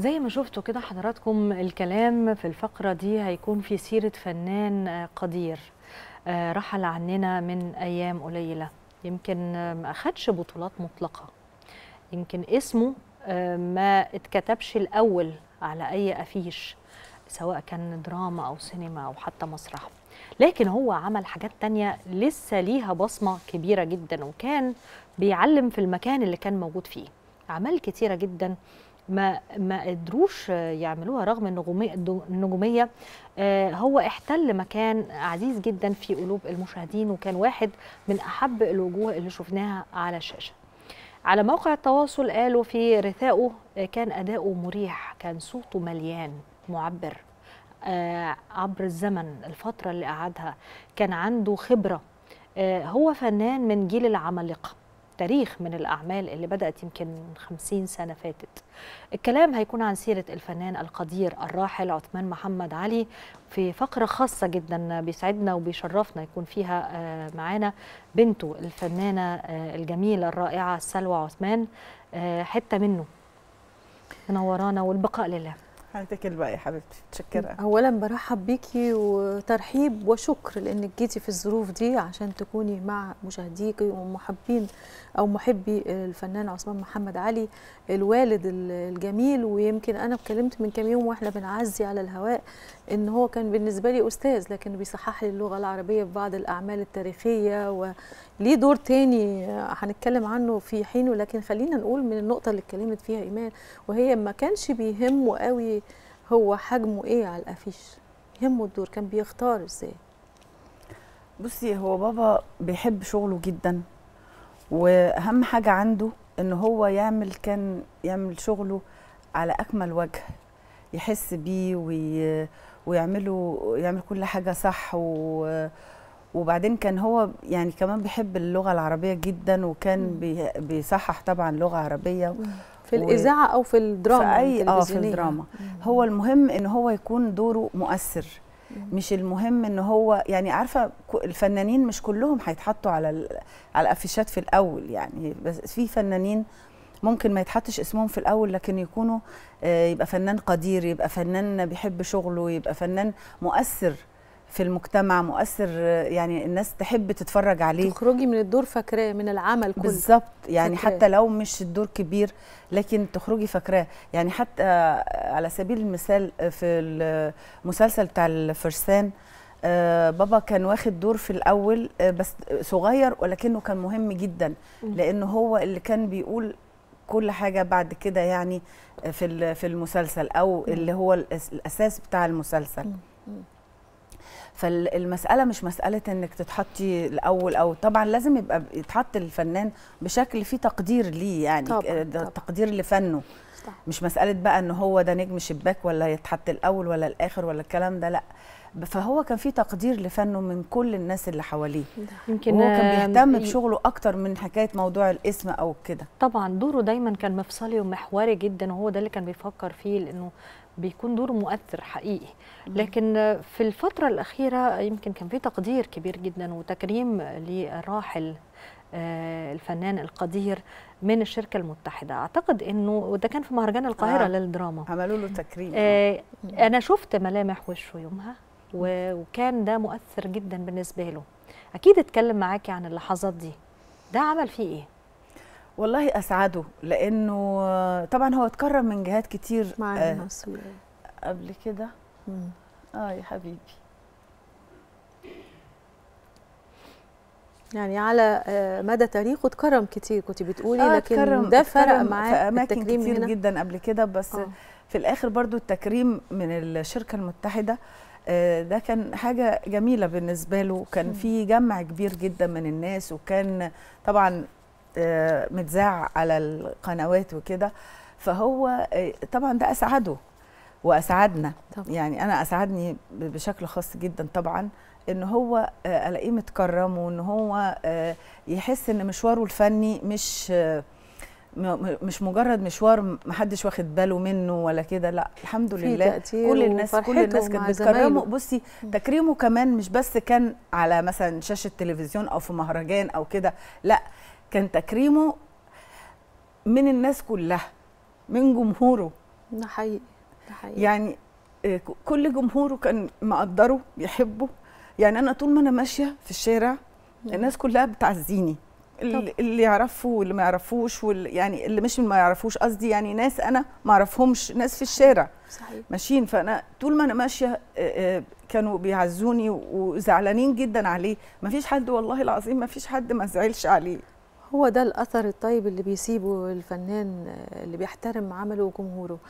زي ما شفتوا كده حضراتكم الكلام في الفقرة دي هيكون في سيرة فنان آه، قدير آه، رحل عننا من أيام قليلة يمكن ما أخدش بطولات مطلقة يمكن اسمه آه، ما اتكتبش الأول على أي أفيش سواء كان دراما أو سينما أو حتى مسرح لكن هو عمل حاجات تانية لسه ليها بصمة كبيرة جدا وكان بيعلم في المكان اللي كان موجود فيه أعمال كتيرة جدا ما ما قدروش يعملوها رغم النجوميه النجوميه هو احتل مكان عزيز جدا في قلوب المشاهدين وكان واحد من احب الوجوه اللي شفناها على الشاشه على موقع التواصل قالوا في رثائه آه، كان أداؤه مريح كان صوته مليان معبر آه، عبر الزمن الفترة اللي قعدها كان عنده خبرة آه، هو فنان من جيل العمالقة تاريخ من الأعمال اللي بدأت يمكن من 50 سنة فاتت الكلام هيكون عن سيرة الفنان القدير الراحل عثمان محمد علي في فقرة خاصة جدا بيسعدنا وبيشرفنا يكون فيها آه، معانا بنته الفنانة آه، الجميلة الرائعة سلوى عثمان آه، حتة منه منورانا والبقاء لله حياتك الباقي حبيبتي متشكرة أولا برحب بيكي وترحيب وشكر لأنك جيتي في الظروف دي عشان تكوني مع مشاهديكي ومحبين أو محبي الفنان عثمان محمد علي الوالد الجميل ويمكن أنا اتكلمت من كام يوم وإحنا بنعزي على الهواء إن هو كان بالنسبة لي أستاذ لكن بيصحح لي اللغة العربية في بعض الأعمال التاريخية وليه دور تاني هنتكلم عنه في حينه لكن خلينا نقول من النقطة اللي اتكلمت فيها إيمان وهي ما كانش بيهمه قوي هو حجمه ايه على الافيش يهمه الدور كان بيختار ازاي بصي هو بابا بيحب شغله جدا واهم حاجه عنده ان هو يعمل كان يعمل شغله على اكمل وجه يحس بيه وي... ويعمله يعمل كل حاجه صح و... وبعدين كان هو يعني كمان بيحب اللغه العربيه جدا وكان بيصحح طبعا لغه عربيه في الاذاعه او في الدراما في اي اه في الدراما هو المهم ان هو يكون دوره مؤثر مش المهم ان هو يعني عارفه الفنانين مش كلهم هيتحطوا على على الافيشات في الاول يعني بس في فنانين ممكن ما يتحطش اسمهم في الاول لكن يكونوا آه، يبقى فنان قدير يبقى فنان بيحب شغله يبقى فنان مؤثر في المجتمع مؤثر يعني الناس تحب تتفرج عليه تخرجي من الدور فاكراه من العمل كله بالظبط يعني فكرة. حتى لو مش الدور كبير لكن تخرجي فاكراه يعني حتى على سبيل المثال في المسلسل بتاع الفرسان آه، بابا كان واخد دور في الاول آه، بس صغير ولكنه كان مهم جدا لانه هو اللي كان بيقول كل حاجه بعد كده يعني آه، في في المسلسل او اللي هو الاساس بتاع المسلسل فالمساله مش مساله انك تتحطي الاول او طبعا لازم يبقى يتحط الفنان بشكل فيه تقدير ليه يعني طبعا. آه، تقدير لفنه صح. مش مساله بقى ان هو ده نجم شباك ولا يتحط الاول ولا الاخر ولا الكلام ده لا فهو كان في تقدير لفنه من كل الناس اللي حواليه يمكن هو كان بيهتم بشغله اكتر من حكايه موضوع الاسم او كده طبعا دوره دايما كان مفصلي ومحوري جدا وهو ده اللي كان بيفكر فيه لانه بيكون دوره مؤثر حقيقي لكن في الفتره الاخيره يمكن كان في تقدير كبير جدا وتكريم للراحل آه، الفنان القدير من الشركه المتحده اعتقد انه وده كان في مهرجان القاهره آه. للدراما عملوا له تكريم آه, آه. انا شفت ملامح وشه يومها وكان ده مؤثر جدا بالنسبه له اكيد اتكلم معاكي عن اللحظات دي ده عمل فيه ايه والله اسعده لانه طبعا هو اتكرم من جهات كتير معالي آه قبل كده اه يا حبيبي يعني على آه، مدى تاريخه اتكرم كتير كنت بتقولي آه لكن ده فرق معاه في اماكن كتير هنا. جدا قبل كده بس آه. في الاخر برضو التكريم من الشركه المتحده آه، ده كان حاجه جميله بالنسبه له كان في جمع كبير جدا من الناس وكان طبعا آه، متذاع على القنوات وكده فهو طبعا ده اسعده واسعدنا طبعا. يعني انا اسعدني بشكل خاص جدا طبعا ان هو آه، الاقيه متكرم وان هو آه، يحس ان مشواره الفني مش آه، مش مجرد مشوار محدش واخد باله منه ولا كده لا الحمد لله كل الناس كل الناس كانت بتكرمه بصي تكريمه كمان مش بس كان على مثلا شاشه تلفزيون او في مهرجان او كده لا كان تكريمه من الناس كلها من جمهوره ده حقيقي ده حقيقي يعني كل جمهوره كان مقدره بيحبه يعني انا طول ما انا ماشيه في الشارع الناس كلها بتعزيني اللي يعرفوا واللي ما يعرفوش وال... يعني اللي مش ما يعرفوش قصدي يعني ناس انا ما اعرفهمش ناس في الشارع صحيح ماشيين فانا طول ما انا ماشيه كانوا بيعزوني وزعلانين جدا عليه ما فيش حد والله العظيم ما فيش حد ما زعلش عليه هو ده الاثر الطيب اللي بيسيبه الفنان اللي بيحترم عمله وجمهوره